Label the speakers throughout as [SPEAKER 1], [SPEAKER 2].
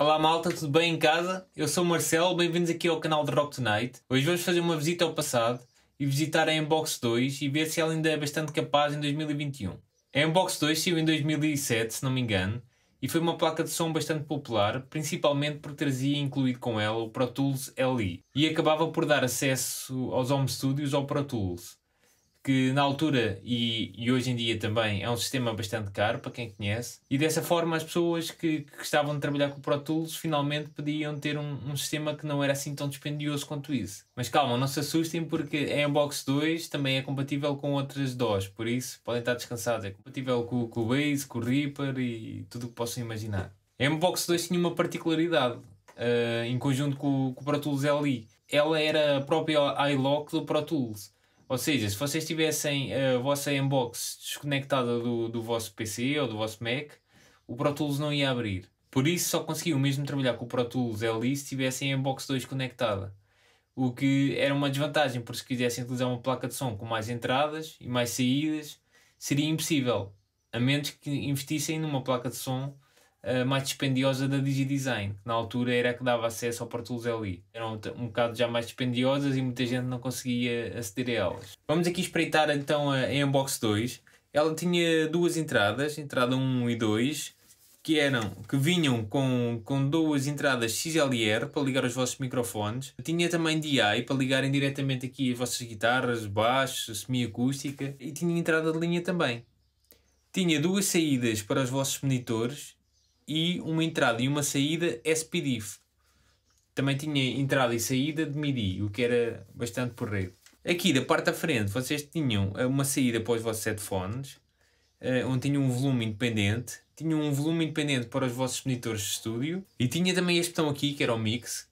[SPEAKER 1] Olá malta, tudo bem em casa? Eu sou o Marcelo, bem-vindos aqui ao canal de Rock Tonight. Hoje vamos fazer uma visita ao passado e visitar a Inbox 2 e ver se ela ainda é bastante capaz em 2021. A Inbox 2 saiu em 2007, se não me engano, e foi uma placa de som bastante popular, principalmente porque trazia incluído com ela o Pro Tools LE e acabava por dar acesso aos home studios ao Pro Tools que na altura e, e, hoje em dia também é um sistema bastante caro para quem conhece, e dessa forma as pessoas que, que gostavam de trabalhar com o Pro Tools finalmente podiam ter um, um, sistema que não era assim tão dispendioso quanto isso. Mas calma, não se assustem porque a Inbox 2 também é compatível com outras DOS, por isso podem estar descansados, é compatível com, com o Base, com o Reaper e tudo o que possam imaginar. A é Mbox 2 tinha uma particularidade, uh, em conjunto com, com o Pro Tools LI. Ela era a própria iLock do Pro Tools ou seja, se vocês tivessem a vossa inbox desconectada do, do vosso PC ou do vosso Mac, o Pro Tools não ia abrir. Por isso só conseguiu mesmo trabalhar com o Pro Tools LI se tivessem a inbox 2 conectada. O que era uma desvantagem, porque se quisessem utilizar uma placa de som com mais entradas e mais saídas, seria impossível. A menos que investissem numa placa de som eh, mais dispendiosa da DigiDesign, que na altura era a que dava acesso ao Portulos LI. Eram um bocado já mais dispendiosas e muita gente não conseguia aceder a elas. Vamos aqui espreitar então a, a Inbox 2. Ela tinha duas entradas, entrada 1 e 2, que eram que vinham com, com duas entradas XLR para ligar os vossos microfones. Tinha também DI para ligarem diretamente aqui as vossas guitarras, baixo, semiacústica e tinha entrada de linha também. Tinha duas saídas para os vossos monitores e uma entrada e uma saída é SPDIF. Também tinha entrada e saída de MIDI, o que era bastante porreiro. Aqui da parte da frente vocês tinham eh, uma saída para os vossos headphones, eh, onde tinham um volume independente, tinham um volume independente para os vossos monitores de estúdio e tinha também este botão aqui que era o mix,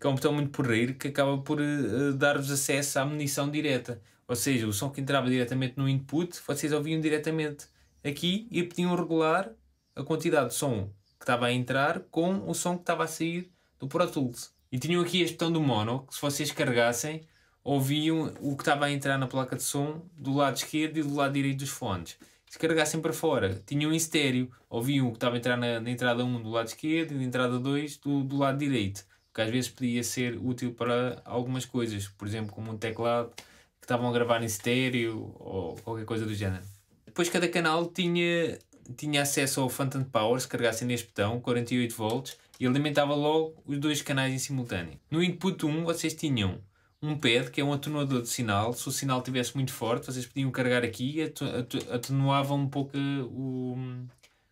[SPEAKER 1] que é um botão muito porreiro que acaba por eh, dar-vos acesso à munição direta. Ou seja, o som que entrava diretamente no input, vocês ouviam diretamente aqui e podiam regular a quantidade de som que estava a entrar com o som que estava a sair do Pro Tools. E tinham aqui este botão do mono, que se vocês carregassem, ouviam o que estava a entrar na placa de som do lado esquerdo e do lado direito dos fones. Se carregassem para fora, tinham em estéreo, ouviam o que estava a entrar na, na entrada 1 do lado esquerdo e na entrada 2 do, do lado direito. Que às vezes podia ser útil para algumas coisas, por exemplo, como um teclado que estavam a gravar em estéreo ou qualquer coisa do género. Depois cada canal tinha tinha acesso ao Phantom Power se carregassem neste botão, 48 volts, e alimentava logo os dois canais em simultâneo. No input 1 vocês tinham um pad, que é um atenuador de sinal. Se o sinal estivesse muito forte, vocês podiam carregar aqui e atenuavam um pouco o,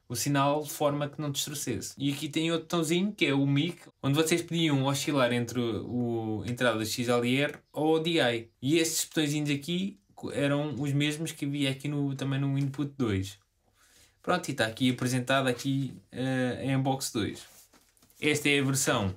[SPEAKER 1] o sinal de forma que não distorcesse. E aqui tem outro botãozinho, que é o mic, onde vocês podiam oscilar entre o entrada XLR ou DI. E estes botõezinhos aqui eram os mesmos que havia aqui no, também no input 2. Pronto, e está aqui apresentada aqui uh, em box 2. Esta é a versão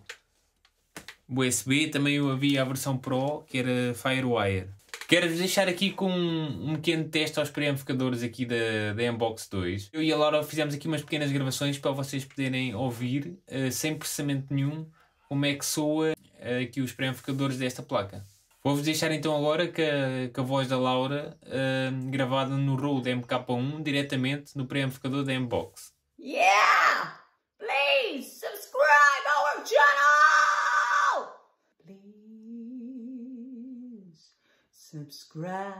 [SPEAKER 1] USB, também havia a versão Pro, que era Firewire. Quero-vos deixar aqui com um, pequeno teste aos preamplificadores aqui da, da Unbox 2. Eu e a Laura fizemos aqui umas pequenas gravações para vocês poderem ouvir, uh, sem processamento nenhum, como é que soa uh, aqui os preamplificadores desta placa. Vou-vos deixar então agora com a, com a voz da Laura uh, gravada no roll da MK1 diretamente no pré-amplificador da Mbox. Yeah! Please subscribe our channel! Please subscribe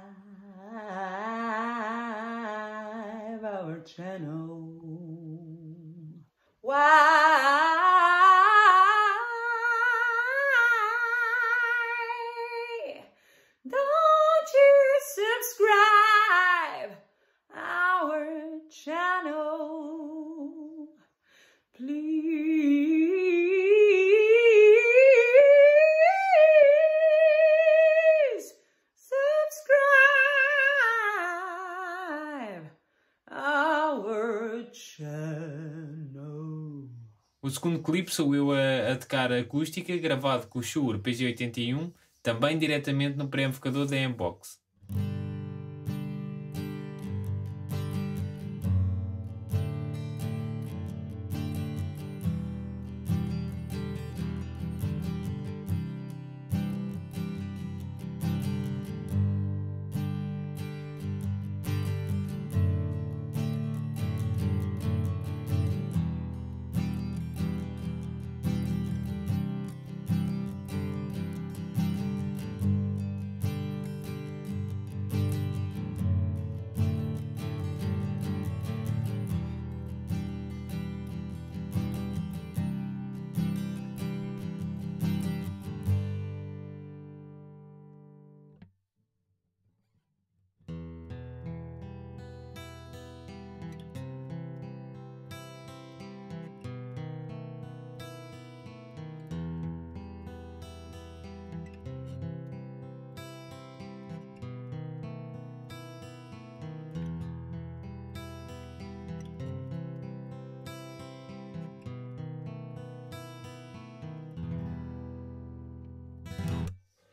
[SPEAKER 1] our channel. Why? O segundo clipe sou eu a, a tocar acústica, gravado com o Shure PG81, também diretamente no pré-invocador da Mbox.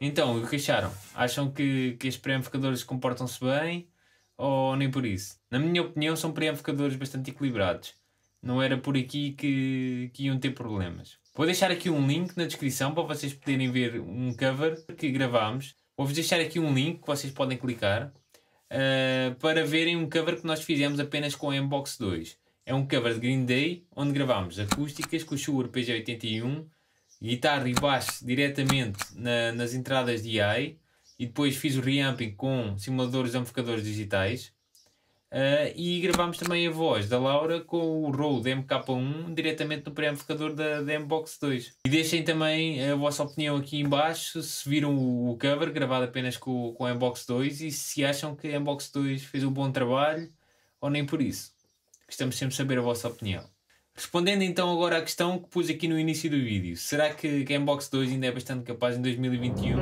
[SPEAKER 1] Então, o que acharam? Acham que, que estes preamplificadores comportam-se bem ou nem por isso? Na minha opinião, são preamplificadores bastante equilibrados. Não era por aqui que, que iam ter problemas. Vou deixar aqui um link na descrição para vocês poderem ver um cover que gravámos. Vou-vos deixar aqui um link que vocês podem clicar uh, para verem um cover que nós fizemos apenas com a Mbox 2. É um cover de Green Day, onde gravámos acústicas com o Shure PG81 guitarra e baixo diretamente na, nas entradas de AI e depois fiz o reamping com simuladores de amplificadores digitais uh, e gravámos também a voz da Laura com o Rode MK1 diretamente no pré-amplificador da, da Mbox 2 e deixem também a vossa opinião aqui embaixo se viram o, cover gravado apenas com, com a Mbox 2 e se acham que a Mbox 2 fez um bom trabalho ou nem por isso gostamos sempre de saber a vossa opinião Respondendo então agora à questão que pus aqui no início do vídeo, será que Gamebox 2 ainda é bastante capaz em 2021?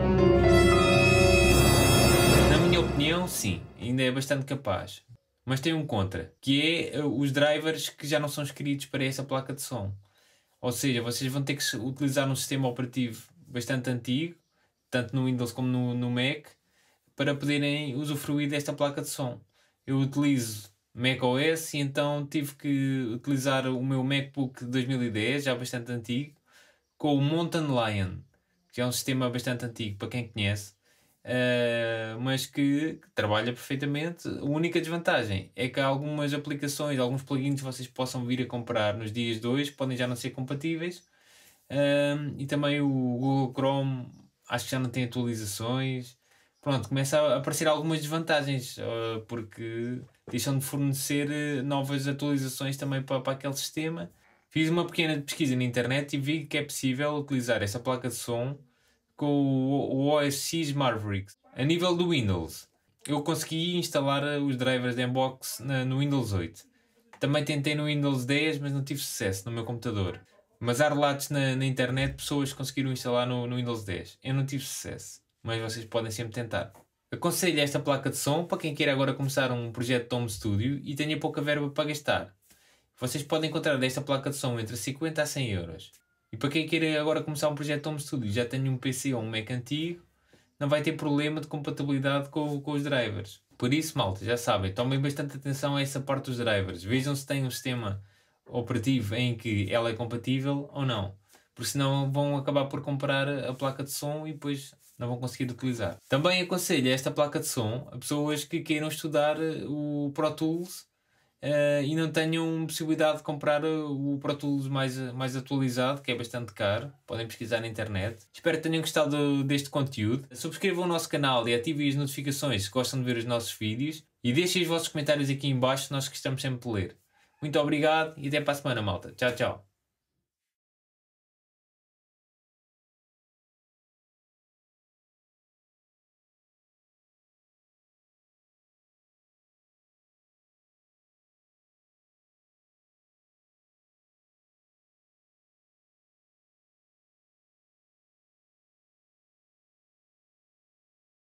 [SPEAKER 1] Na minha opinião, sim, ainda é bastante capaz. Mas tem um contra, que é eh, os drivers que já não são escritos para essa placa de som. Ou seja, vocês vão ter que utilizar um sistema operativo bastante antigo, tanto no Windows como no, no Mac, para poderem usufruir desta placa de som. Eu utilizo macOS e então tive que utilizar o meu MacBook de 2010, já bastante antigo, com o Mountain Lion, que é um sistema bastante antigo para quem conhece, uh, mas que, trabalha perfeitamente. A única desvantagem é que algumas aplicações, alguns plugins que vocês possam vir a comprar nos dias de hoje podem já não ser compatíveis. Uh, e também o Google Chrome acho que já não tem atualizações pronto, começa a aparecer algumas desvantagens, eh, porque deixam de fornecer eh, novas atualizações também para, para aquele sistema. Fiz uma pequena pesquisa na internet e vi que é possível utilizar essa placa de som com o OS X Mavericks. A nível do Windows, eu consegui instalar eh, os drivers da Mbox no Windows 8. Também tentei no Windows 10, mas não tive sucesso no meu computador. Mas há relatos na, na internet de pessoas que conseguiram instalar no, no Windows 10. Eu não tive sucesso mas vocês podem sempre tentar. Aconselho esta placa de som para quem queira agora começar um projeto de home studio e tenha pouca verba para gastar. Vocês podem encontrar desta placa de som entre 50 a 100 euros. E para quem queira agora começar um projeto de home studio já tenha um PC ou um Mac antigo, não vai ter problema de compatibilidade com, com os drivers. Por isso, malta, já sabem, tomem bastante atenção a essa parte dos drivers. Vejam se tem um sistema operativo em que ela é compatível ou não porque senão vão acabar por comprar a placa de som e depois não vão conseguir utilizar. Também aconselho esta placa de som a pessoas que queiram estudar eh, o Pro Tools uh, e não tenham possibilidade de comprar eh, o Pro Tools mais, mais atualizado, que é bastante caro. Podem pesquisar na internet. Espero que tenham gostado deste conteúdo. Subscrevam o nosso canal e ativem as notificações se gostam de ver os nossos vídeos. E deixem os vossos comentários aqui em baixo, nós gostamos sempre de ler. Muito obrigado e até para a semana, malta. Tchau, tchau.